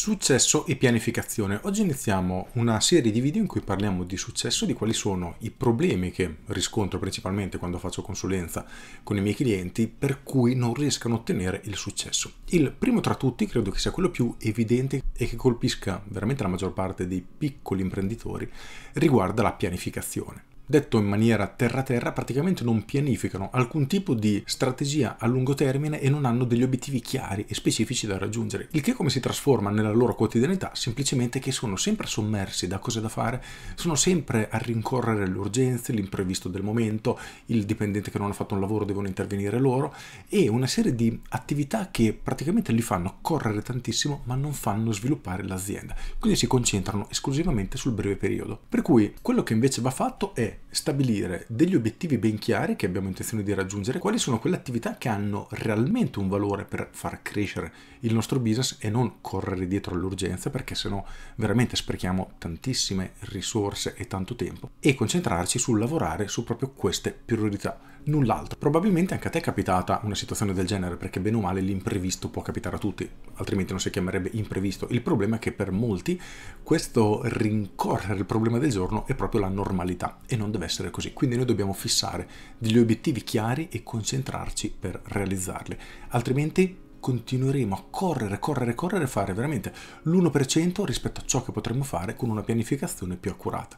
Successo e pianificazione. Oggi iniziamo una serie di video in cui parliamo di successo, di quali sono i problemi che riscontro principalmente quando faccio consulenza con i miei clienti per cui non riescano a ottenere il successo. Il primo tra tutti credo che sia quello più evidente e che colpisca veramente la maggior parte dei piccoli imprenditori riguarda la pianificazione detto in maniera terra-terra, praticamente non pianificano alcun tipo di strategia a lungo termine e non hanno degli obiettivi chiari e specifici da raggiungere. Il che come si trasforma nella loro quotidianità? Semplicemente che sono sempre sommersi da cose da fare, sono sempre a rincorrere le urgenze, l'imprevisto del momento, il dipendente che non ha fatto un lavoro devono intervenire loro e una serie di attività che praticamente li fanno correre tantissimo ma non fanno sviluppare l'azienda. Quindi si concentrano esclusivamente sul breve periodo. Per cui quello che invece va fatto è stabilire degli obiettivi ben chiari che abbiamo intenzione di raggiungere, quali sono quelle attività che hanno realmente un valore per far crescere il nostro business e non correre dietro all'urgenza perché sennò veramente sprechiamo tantissime risorse e tanto tempo e concentrarci sul lavorare su proprio queste priorità null'altro. Probabilmente anche a te è capitata una situazione del genere, perché bene o male l'imprevisto può capitare a tutti, altrimenti non si chiamerebbe imprevisto. Il problema è che per molti questo rincorrere il problema del giorno è proprio la normalità e non deve essere così. Quindi noi dobbiamo fissare degli obiettivi chiari e concentrarci per realizzarli, altrimenti continueremo a correre, correre, correre e fare veramente l'1% rispetto a ciò che potremmo fare con una pianificazione più accurata.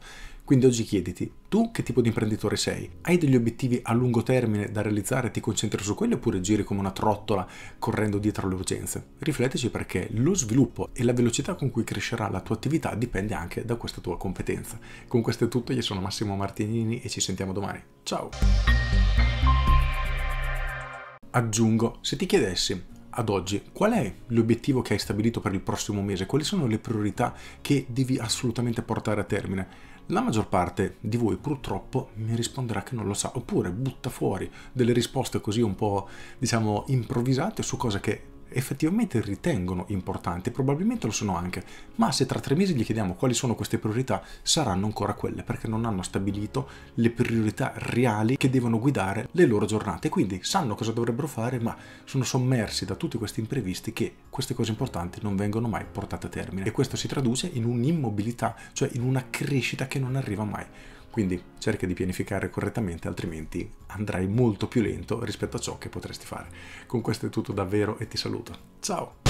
Quindi oggi chiediti, tu che tipo di imprenditore sei? Hai degli obiettivi a lungo termine da realizzare, ti concentri su quelli oppure giri come una trottola correndo dietro alle urgenze? Riflettici perché lo sviluppo e la velocità con cui crescerà la tua attività dipende anche da questa tua competenza. Con questo è tutto, io sono Massimo Martinini e ci sentiamo domani. Ciao! Aggiungo, se ti chiedessi ad oggi, qual è l'obiettivo che hai stabilito per il prossimo mese? Quali sono le priorità che devi assolutamente portare a termine? La maggior parte di voi purtroppo mi risponderà che non lo sa, oppure butta fuori delle risposte così un po', diciamo, improvvisate su cose che effettivamente ritengono importanti, probabilmente lo sono anche, ma se tra tre mesi gli chiediamo quali sono queste priorità, saranno ancora quelle, perché non hanno stabilito le priorità reali che devono guidare le loro giornate, quindi sanno cosa dovrebbero fare, ma sono sommersi da tutti questi imprevisti che queste cose importanti non vengono mai portate a termine. E questo si traduce in un'immobilità, cioè in una crescita che non arriva mai. Quindi cerca di pianificare correttamente, altrimenti andrai molto più lento rispetto a ciò che potresti fare. Con questo è tutto davvero e ti saluto. Ciao!